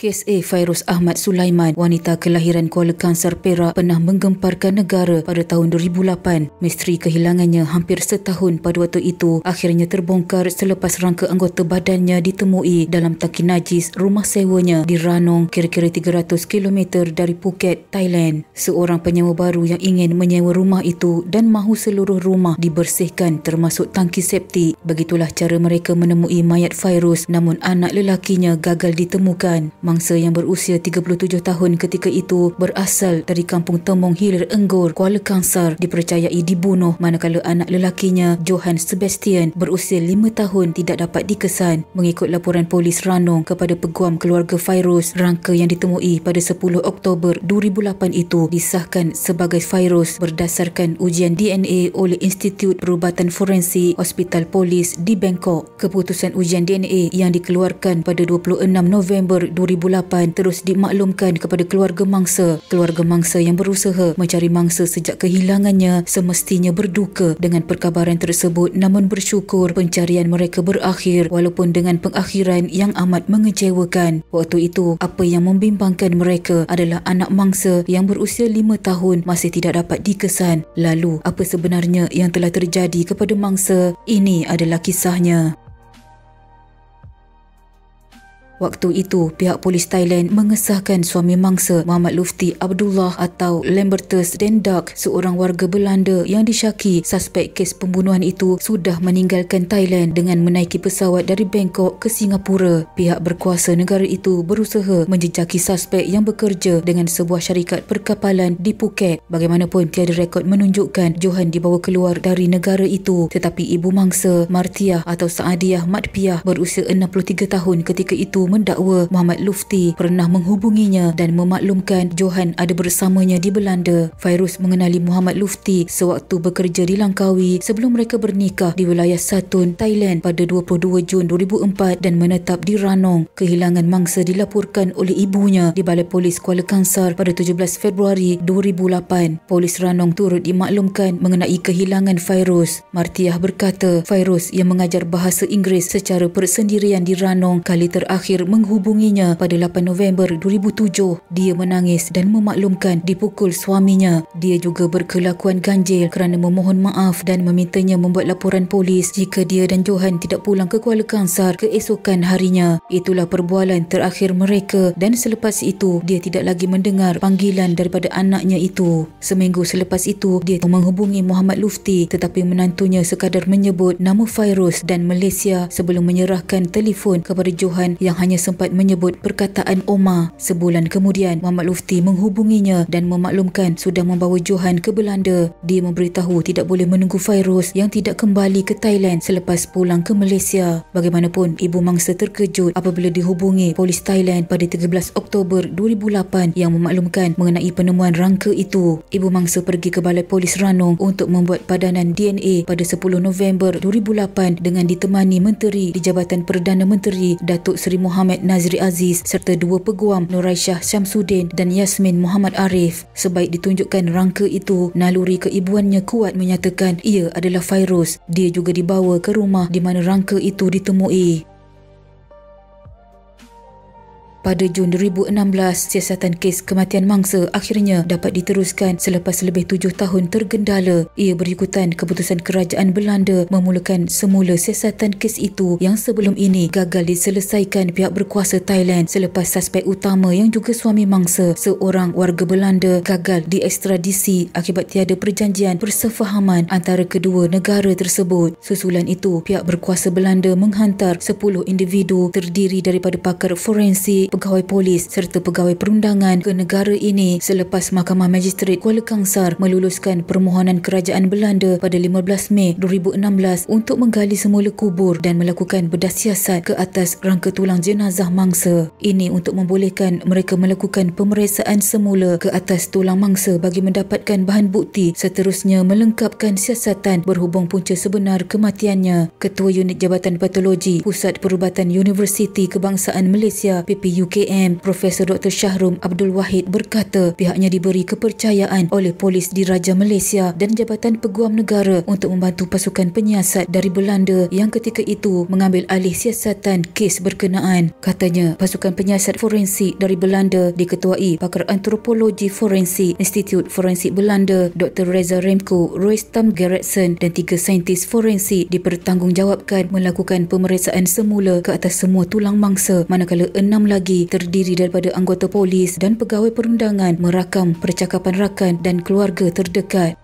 Kes A. Fairuz Ahmad Sulaiman, wanita kelahiran Kuala Kangsar Perak pernah menggemparkan negara pada tahun 2008. Misteri kehilangannya hampir setahun pada waktu itu akhirnya terbongkar selepas rangka anggota badannya ditemui dalam tangki najis rumah sewanya di Ranong kira-kira 300km dari Phuket, Thailand. Seorang penyewa baru yang ingin menyewa rumah itu dan mahu seluruh rumah dibersihkan termasuk tangki septik. Begitulah cara mereka menemui mayat Fairuz namun anak lelakinya gagal ditemukan. Mangsa yang berusia 37 tahun ketika itu berasal dari kampung Temong Hilir Enggur, Kuala Kangsar dipercayai dibunuh manakala anak lelakinya Johan Sebastian berusia 5 tahun tidak dapat dikesan. Mengikut laporan polis Ranong kepada peguam keluarga Virus rangka yang ditemui pada 10 Oktober 2008 itu disahkan sebagai virus berdasarkan ujian DNA oleh Institut Perubatan Forensik Hospital Polis di Bangkok. Keputusan ujian DNA yang dikeluarkan pada 26 November 2008 2008 terus dimaklumkan kepada keluarga mangsa. Keluarga mangsa yang berusaha mencari mangsa sejak kehilangannya semestinya berduka dengan perkabaran tersebut namun bersyukur pencarian mereka berakhir walaupun dengan pengakhiran yang amat mengecewakan. Waktu itu, apa yang membimbangkan mereka adalah anak mangsa yang berusia 5 tahun masih tidak dapat dikesan. Lalu, apa sebenarnya yang telah terjadi kepada mangsa? Ini adalah kisahnya. Waktu itu, pihak polis Thailand mengesahkan suami mangsa Muhammad Lufti Abdullah atau Lambertus Dendak, seorang warga Belanda yang disyaki suspek kes pembunuhan itu sudah meninggalkan Thailand dengan menaiki pesawat dari Bangkok ke Singapura. Pihak berkuasa negara itu berusaha menjejaki suspek yang bekerja dengan sebuah syarikat perkapalan di Phuket. Bagaimanapun, tiada rekod menunjukkan Johan dibawa keluar dari negara itu. Tetapi ibu mangsa, Martiah atau Saadiah Matpiah berusia 63 tahun ketika itu mendakwa Muhammad Lufti pernah menghubunginya dan memaklumkan Johan ada bersamanya di Belanda. Fairuz mengenali Muhammad Lufti sewaktu bekerja di Langkawi sebelum mereka bernikah di wilayah Satun, Thailand pada 22 Jun 2004 dan menetap di Ranong. Kehilangan mangsa dilaporkan oleh ibunya di Balai Polis Kuala Kangsar pada 17 Februari 2008. Polis Ranong turut dimaklumkan mengenai kehilangan Fairuz. Martiah berkata, Fairuz yang mengajar bahasa Inggeris secara persendirian di Ranong kali terakhir terakhir menghubunginya pada 8 November 2007, dia menangis dan memaklumkan dipukul suaminya. Dia juga berkelakuan ganjil kerana memohon maaf dan memintanya membuat laporan polis jika dia dan Johan tidak pulang ke Kuala Kangsar keesokan harinya. Itulah perbualan terakhir mereka dan selepas itu, dia tidak lagi mendengar panggilan daripada anaknya itu. Seminggu selepas itu, dia menghubungi Muhammad Lufti tetapi menantunya sekadar menyebut nama Fairuz dan Malaysia sebelum menyerahkan telefon kepada Johan yang hanya hanya sempat menyebut perkataan Omar. Sebulan kemudian, Muhammad Lufti menghubunginya dan memaklumkan sudah membawa Johan ke Belanda. Dia memberitahu tidak boleh menunggu virus yang tidak kembali ke Thailand selepas pulang ke Malaysia. Bagaimanapun, ibu mangsa terkejut apabila dihubungi polis Thailand pada 13 Oktober 2008 yang memaklumkan mengenai penemuan rangka itu. Ibu mangsa pergi ke balai polis Ranong untuk membuat padanan DNA pada 10 November 2008 dengan ditemani menteri di Jabatan Perdana Menteri Datuk Seri Muhammad Muhammad Nazri Aziz serta dua peguam Nuraisyah Syamsuddin dan Yasmin Muhammad Arif. Sebaik ditunjukkan rangka itu, naluri keibuannya kuat menyatakan ia adalah virus. Dia juga dibawa ke rumah di mana rangka itu ditemui. Pada Jun 2016, siasatan kes kematian mangsa akhirnya dapat diteruskan selepas lebih tujuh tahun tergendala. Ia berikutan keputusan kerajaan Belanda memulakan semula siasatan kes itu yang sebelum ini gagal diselesaikan pihak berkuasa Thailand selepas suspek utama yang juga suami mangsa seorang warga Belanda gagal diekstradisi akibat tiada perjanjian persefahaman antara kedua negara tersebut. Susulan itu, pihak berkuasa Belanda menghantar sepuluh individu terdiri daripada pakar forensik pegawai polis serta pegawai perundangan ke negara ini selepas Mahkamah Magistrat Kuala Kangsar meluluskan permohonan Kerajaan Belanda pada 15 Mei 2016 untuk menggali semula kubur dan melakukan bedah siasat ke atas rangka tulang jenazah mangsa. Ini untuk membolehkan mereka melakukan pemeriksaan semula ke atas tulang mangsa bagi mendapatkan bahan bukti seterusnya melengkapkan siasatan berhubung punca sebenar kematiannya. Ketua Unit Jabatan Patologi Pusat Perubatan Universiti Kebangsaan Malaysia PPU UKM, Profesor Dr. Syahrum Abdul Wahid berkata pihaknya diberi kepercayaan oleh polis di Raja Malaysia dan Jabatan Peguam Negara untuk membantu pasukan penyiasat dari Belanda yang ketika itu mengambil alih siasatan kes berkenaan. Katanya, pasukan penyiasat forensik dari Belanda diketuai pakar antropologi forensik Institut Forensik Belanda Dr. Reza Remco Roystam Gerritsen dan tiga saintis forensik dipertanggungjawabkan melakukan pemeriksaan semula ke atas semua tulang mangsa manakala enam lagi lagi terdiri daripada anggota polis dan pegawai perundangan merakam percakapan rakan dan keluarga terdekat.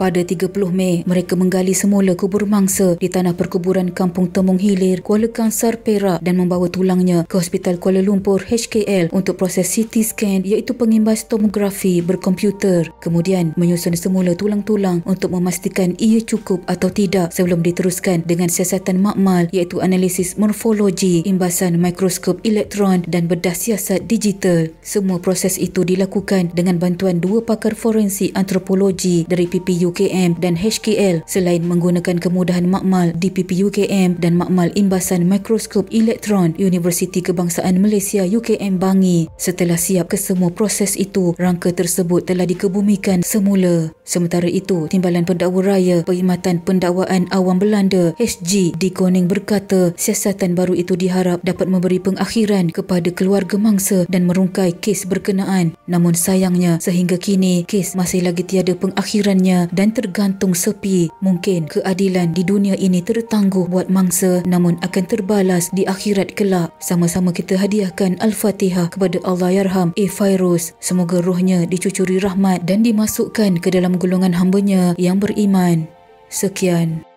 Pada 30 Mei, mereka menggali semula kubur mangsa di tanah perkuburan Kampung Temung Hilir, Kuala Kangsar, Perak dan membawa tulangnya ke Hospital Kuala Lumpur HKL untuk proses CT scan iaitu pengimbas tomografi berkomputer. Kemudian menyusun semula tulang-tulang untuk memastikan ia cukup atau tidak sebelum diteruskan dengan siasatan makmal iaitu analisis morfologi, imbasan mikroskop elektron dan bedah siasat digital. Semua proses itu dilakukan dengan bantuan dua pakar forensik antropologi dari PPU UKM dan HKL selain menggunakan kemudahan makmal di PPUKM dan makmal imbasan mikroskop elektron Universiti Kebangsaan Malaysia UKM Bangi. Setelah siap ke semua proses itu, rangka tersebut telah dikebumikan semula. Sementara itu, Timbalan Pendakwa Raya Perkhidmatan Pendakwaan Awam Belanda HG di Koning berkata siasatan baru itu diharap dapat memberi pengakhiran kepada keluarga mangsa dan merungkai kes berkenaan. Namun sayangnya, sehingga kini kes masih lagi tiada pengakhirannya dan dan tergantung sepi. Mungkin keadilan di dunia ini tertangguh buat mangsa namun akan terbalas di akhirat kelak. Sama-sama kita hadiahkan Al-Fatihah kepada Allah Yarham eh, A. Semoga rohnya dicucuri rahmat dan dimasukkan ke dalam golongan hambanya yang beriman. Sekian.